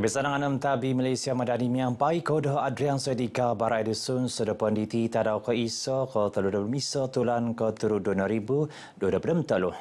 Kebiasaan anak tabi Malaysia Madani Miampai Kodoh Adrian Sedika Bara Edusun Sudah Pondi Tadau Ke Iso Ke Telur Dua Miso Tulan Ke Turu Dua Ribu Dua Dua Teluh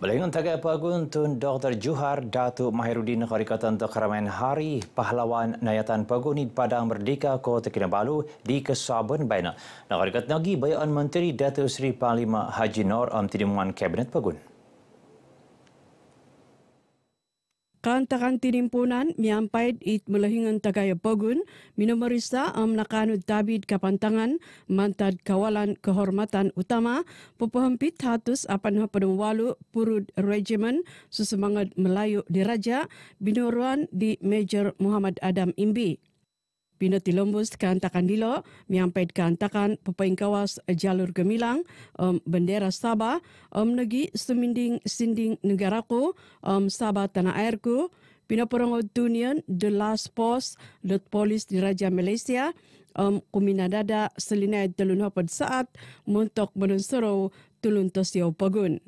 Belengun Tegak Pagun Tun Dr. Juhar Datuk Mahirudin Kharikatan Tekaramen Hari Pahlawan Nayatan Pagunid Padang Merdeka Ke Tekina Balu Di Kesuaban Baina Nah Kharikat Nagi bayan Menteri Datuk Sri Panglima Haji Nor Amtidimuan Kabinet Pagun kantakan tinimpunan miampait it melehingan tagaya pogun minumarista am nakanud tabid kapantangan mantad kawalan kehormatan utama pepohempit hatus apan hapadumwalu purud regimen susemangat melayu diraja binuruan di Major Muhammad Adam Imbi. Pinotilombus kantakan dilo, miampet kantakan kawas jalur gemilang, um, bendera Sabah, um, negi seminding sinding negaraku, um, Sabah tanah airku, pinoporongot dunian, the last post, lut polis di Raja Malaysia, um, kuminadada selinai telun saat, muntok menunsuru tulun tosio pagun.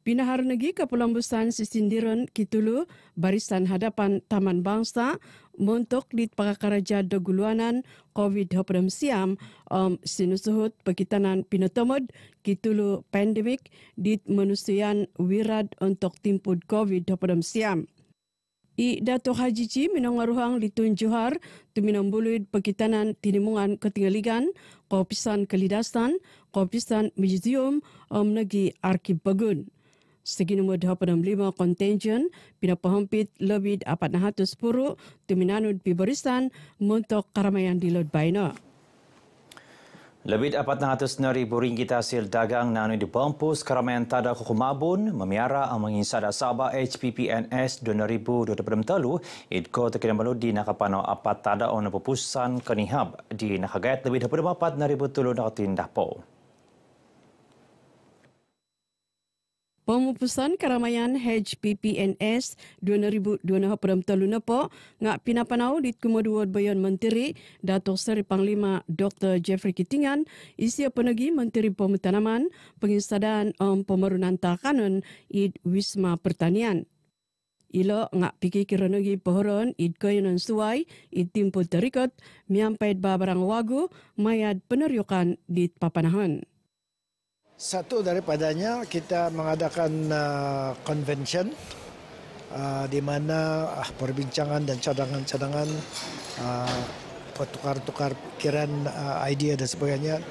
Pinahar negi ke Pulau Busan Sistindiron Kitulu barisan hadapan Taman Bangsa untuk di pagakaraja deguluanan COVID-19 siam um, sinusuhut pekitanan pinotomod Kitulu pandemik di manusian wirad untuk timpud COVID-19 siam. I Datuk Haji Ji minongaruhang litun Johar tu minombuluid pekitanan tinimungan ketinggalan kopisan kelidasan kopisan museum om um, negi arkib begun. Segi nombor 25 kontenjen pina pahampit lebih tu tuminanud pibarisan muntok karamayan di Lod Baina. Lebih 400 ribu ringgit hasil dagang nanu di Bampus Karamayan Tada Kukumabun memiara amang insada Sabah HPPNS telu idko terkini malu di nakapano apat tada ona pupusan kenihab di nakagayat lebih 24 ribu tulu nakatindah po. Pemupusan keramaian hedge PPNS 2020 Perdana Lunapo ngak pinapanau di Kumaduwa Bayan Menteri Datuk Seri Panglima Dr. Jeffrey Kitingan isi penegi Menteri Pemetanaman Pengisadan um, Pemerunan Takanan Id Wisma Pertanian. Ilo ngak pikir kira negi pohon id kayunan suai id timpul terikat miampai barang wagu mayat penerukan di papanahan. Satu daripadanya kita mengadakan uh, convention uh, di mana uh, perbincangan dan cadangan-cadangan uh, tukar-tukar pikiran uh, idea dan sebagainya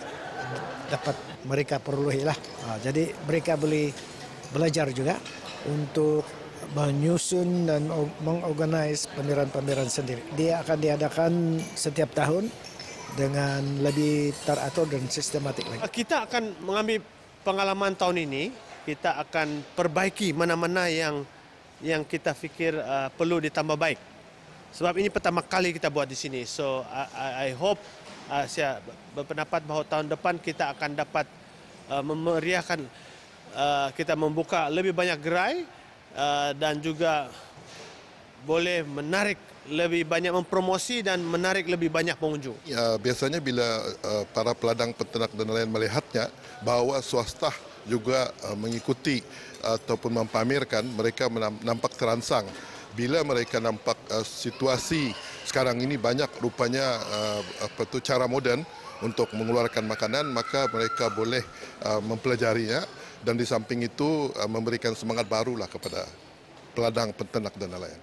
dapat mereka perluhi lah. Uh, jadi mereka boleh belajar juga untuk menyusun dan mengorganize pameran-pameran sendiri. Dia akan diadakan setiap tahun dengan lebih teratur dan sistematik lagi. Kita akan mengambil pengalaman tahun ini kita akan perbaiki mana-mana yang yang kita fikir uh, perlu ditambah baik. Sebab ini pertama kali kita buat di sini. So I, I hope uh, saya berpendapat bahawa tahun depan kita akan dapat uh, memeriahkan uh, kita membuka lebih banyak gerai uh, dan juga boleh menarik lebih banyak mempromosi dan menarik lebih banyak pengunjung. Ya, biasanya bila uh, para peladang peternak dan nelayan melihatnya bahwa swasta juga uh, mengikuti uh, ataupun mempamerkan mereka nampak terangsang bila mereka nampak uh, situasi sekarang ini banyak rupanya uh, apa itu cara moden untuk mengeluarkan makanan maka mereka boleh uh, mempelajarinya dan di samping itu uh, memberikan semangat barulah kepada peladang peternak dan nelayan.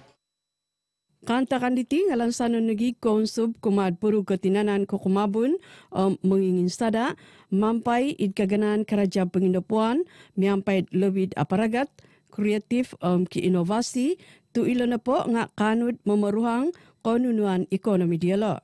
Kanta kan diti ngalan sanu negi konsub kumat puru ketinanan kokumabun um, mengingin sada mampai id kaganan keraja pengindopuan miampai lebih aparagat kreatif um, ki inovasi tu ilo nepo ngak kanud memeruhang konunuan ekonomi dialog.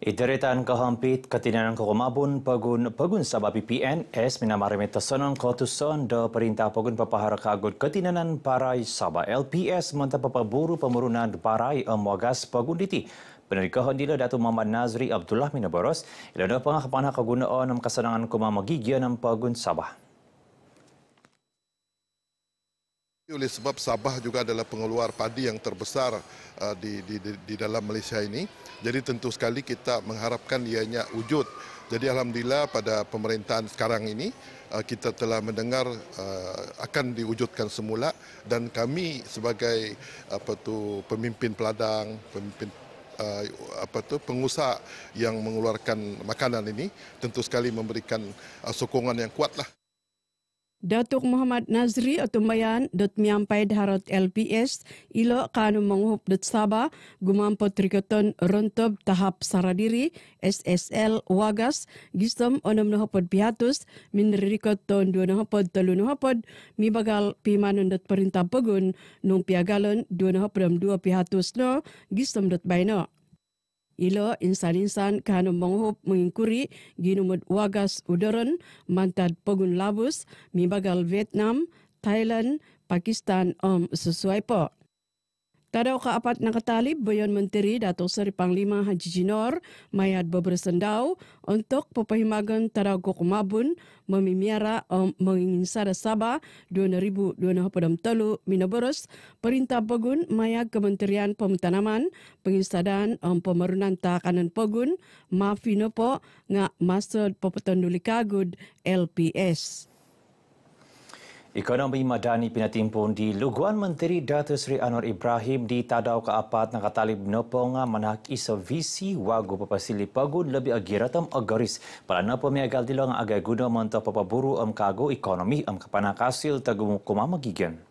Idiritan ka hampit katinanan ko kumabon pagun pagun sa BPPN es minamarimita sonon ko tuson do perintah pagun papahara kagod katinanan paray sa LPS manta papaburu pamurunan paray amwagas pagun diti. Penerikahan dila Datu Muhammad Nazri Abdullah Minaboros ilan do pangakapanha kagunaan ng kasanangan kumamagigyan ng pagun sabah. Oleh sebab Sabah juga adalah pengeluar padi yang terbesar uh, di, di, di, di dalam Malaysia ini, jadi tentu sekali kita mengharapkan ianya wujud. Jadi alhamdulillah pada pemerintahan sekarang ini uh, kita telah mendengar uh, akan diwujudkan semula dan kami sebagai apa tu pemimpin peladang, pemimpin uh, apa tu pengusaha yang mengeluarkan makanan ini tentu sekali memberikan uh, sokongan yang kuatlah. Datuk Muhammad Nazri atau Mayan dot miampai darat LPS ilo kanu menghub dot Sabah gumampo trikoton rontob tahap saradiri SSL wagas gistom onom nohopod piatus min rikoton dua nohopod telu nohopod mi bagal pimanun dot perintah pegun nung piagalon dua nohopod dua piatus no gistom dot bayno ila insan-insan kan menghub mengikuri ginumut wagas udaran mantad pegun labus mibagal Vietnam, Thailand, Pakistan om um, sesuai pak. Tadaw ka apat na katalib bayon menteri dato sa lima Haji Jinor mayad babresendaw untuk papahimagan tadaw ko kumabun mamimiyara o manginginsara Sabah 2023 minaboros perintah pagun mayag Kementerian Pemutanaman Penginsadan o Pamarunan Takanan Pagun mafino po nga Master Papatanduli Kagud LPS. Ekonomi Madani pinatimpun di Luguan Menteri Dato Sri Anwar Ibrahim di Tadau ke apat nang katalib nopongan manak isa visi wagu papasili pagun lebih agiratam agaris pala napo miagal dilong agay guna mento papaburu amkago ekonomi am kapanakasil tagumukuma magigen.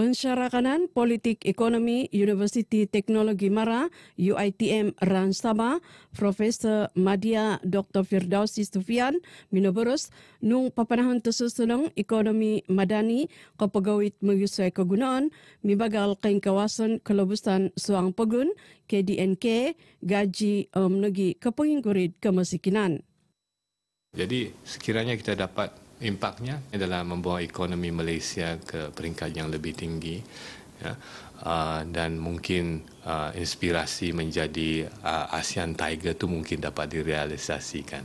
Pensyarakanan Politik Ekonomi University Teknologi Mara UITM Ran Profesor Madia Dr. Firdausi Istufian Minoberus Nung Papanahan Tersusunung Ekonomi Madani Kepegawit Mengusai Kegunaan Mibagal Keng Kawasan Kelobusan Suang Pegun KDNK Gaji Om um, Negi Kepengingkurit Kemesikinan Jadi sekiranya kita dapat impaknya adalah membawa ekonomi Malaysia ke peringkat yang lebih tinggi ya. uh, dan mungkin uh, inspirasi menjadi uh, ASEAN Tiger tu mungkin dapat direalisasikan.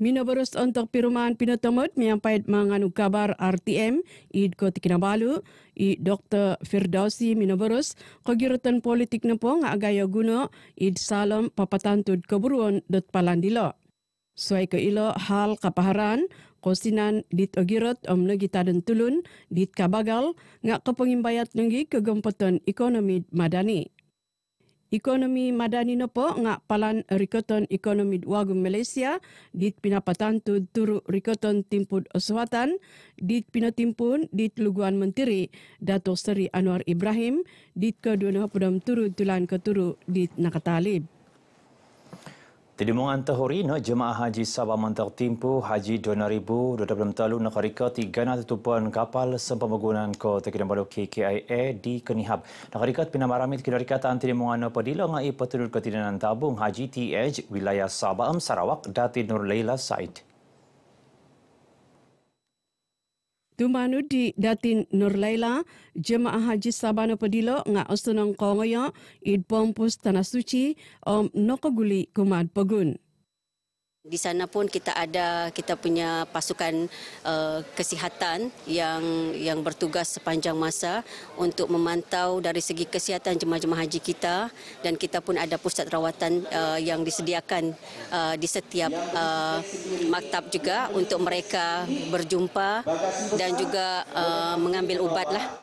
Mino berus untuk perumahan Pinotomut menyampaikan menganu kabar RTM Idko Tikinabalu i Dr. Firdausi Mino Berus kegiratan politik nepong agaya guna id salam papatantud keburuan dot palandilo. Suai ke ilo hal kapaharan kosinan dit ogirot om nagi taden tulun dit kabagal ngak nga bayat nungi kagumpatan ekonomi madani. Ekonomi madani na po nga palan rikoton ekonomi wagu Malaysia dit pinapatantud turu rikoton timpun oswatan dit pinatimpun dit luguan menteri Dato Seri Anwar Ibrahim dit kadunah pudam turu tulan keturu dit nakatalib. Di limungan tahuri, no, jemaah haji Sabah Mantar Timpu, haji 2026 talu nak harika tiga nak tutupan kapal menggunakan ko terkini balu KKIA di Kenihab. Nak harika pina maramit kini harika tanti limungan no padila ngai petunur ketidanan tabung haji TH wilayah Sabah Sarawak dati Nur Leila Said. Tumanu di Datin Nur Laila, Jemaah Haji Sabano Padilo nga Ostonong Kongoyo, Id Pompus Tanah Suci, Om Nokoguli Kumad Pagun. Di sana pun kita ada kita punya pasukan uh, kesihatan yang yang bertugas sepanjang masa untuk memantau dari segi kesihatan jemaah-jemaah haji kita dan kita pun ada pusat rawatan uh, yang disediakan uh, di setiap uh, maktab juga untuk mereka berjumpa dan juga uh, mengambil ubat lah.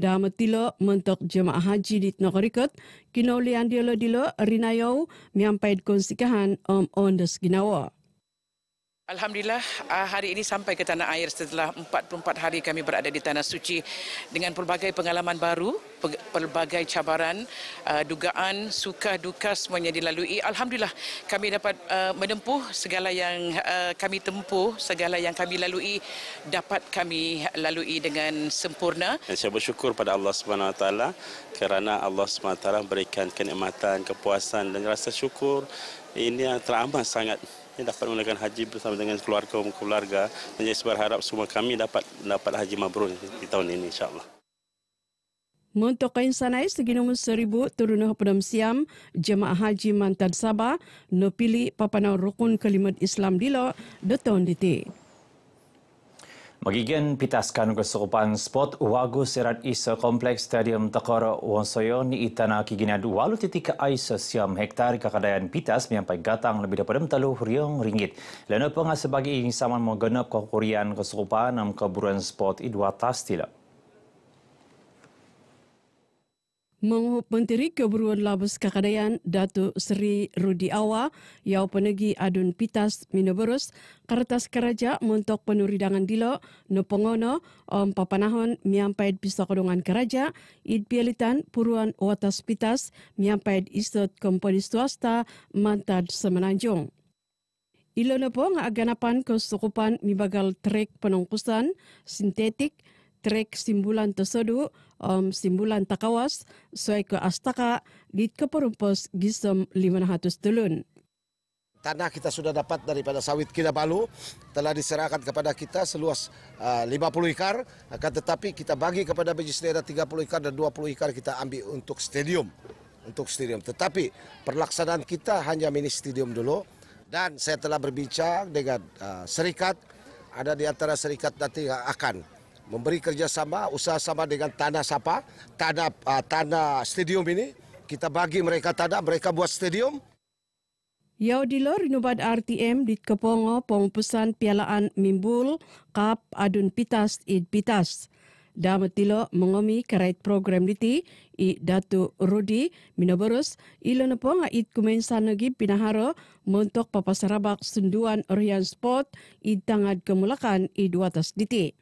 Dah metilo mentok jemaah haji di Tnokorikot, kinau liandiyo lo dilo rinayau miampaid konsikahan om ondes ginawa. Alhamdulillah ah, hari ini sampai ke tanah air setelah 44 hari kami berada di tanah suci dengan pelbagai pengalaman baru, pelbagai cabaran, ah, dugaan, suka duka semuanya dilalui. Alhamdulillah kami dapat ah, menempuh segala yang kami tempuh, segala yang kami lalui dapat kami lalui dengan sempurna. Saya bersyukur pada Allah Subhanahu Wa kerana Allah Subhanahu Wa Taala berikan kenikmatan, kepuasan dan rasa syukur ini yang teramat sangat yang dapat menunaikan haji bersama dengan keluarga dan keluarga. Dan saya berharap semua kami dapat dapat haji mabrur di tahun ini insyaAllah. Untuk kain sanai segi nombor seribu turunuh pedam siam jemaah haji mantan Sabah no pilih papanau rukun kelimat Islam di lo detong detik. Magigyan pitas ka ng kasukupan spot wago serat isa kompleks stadium takara wonsoyo ni itana kiginad walu titik ka isa siyam hektar kakadayan pitas miyampay gatang lebih daripada mtalu riyong ringgit. Lano pa nga sebagi isaman mo ganap kakurian kasukupan ng kaburan spot idwa tas tila. Menteri Keburuan Labus Kakadayan Datu Seri Rudi Awa yau penegi adun pitas minoberus kertas keraja untuk penuridangan dilo nupongono om papanahon miampaid Kodongan keraja id pialitan puruan watas pitas miampaid istot komponis Tuasta, mantad semenanjung. Ilo na po nga aganapan kusukupan mibagal trek penungkusan sintetik trek simbulan tersodu um, simbulan takawas sesuai ke astaka di keperumpus gisem 500 telun. Tanah kita sudah dapat daripada sawit kita balu telah diserahkan kepada kita seluas uh, 50 ikar akan tetapi kita bagi kepada Beji Selera 30 ikar dan 20 ikar kita ambil untuk stadium untuk stadium tetapi perlaksanaan kita hanya mini stadium dulu dan saya telah berbincang dengan uh, serikat ada di antara serikat nanti akan memberi kerjasama sama dengan tanah sapa, tanah uh, tanah stadium ini kita bagi mereka tanah, mereka buat stadium. Yau di lor nubat RTM di Kepongo pong pesan pialaan Mimbul Kap Adun Pitas Id Pitas. Damatilo mengomi kerait program diti i Datu Rudi Minoborus ilo na id ait kumensan lagi pinaharo mentok papasarabak sunduan Orion Spot id tangad kemulakan i duatas diti.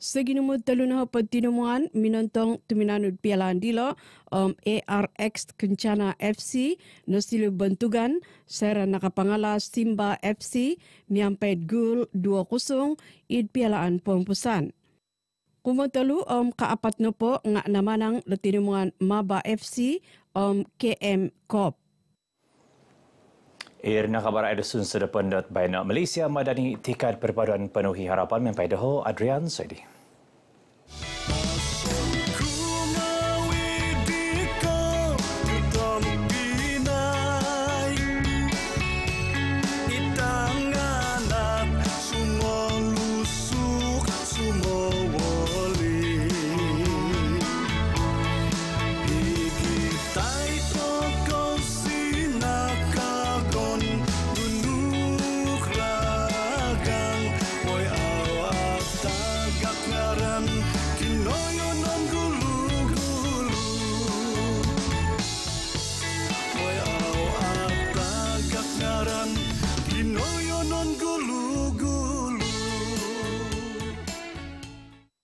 Seginimu taluna patinuman minantong tuminanud pialandilo um, ARX Kencana FC nasilu bantugan sera nakapangala Simba FC miampet gul 2-0 id pialaan pampusan. Kumatalu um, kaapat na po nga naman ang latinuman Maba FC um, KM Corp. Ir na khabar ay dusun sa dapat Malaysia madani tikad perpaduan penuhi harapan mempaydaho Adrian Saidi.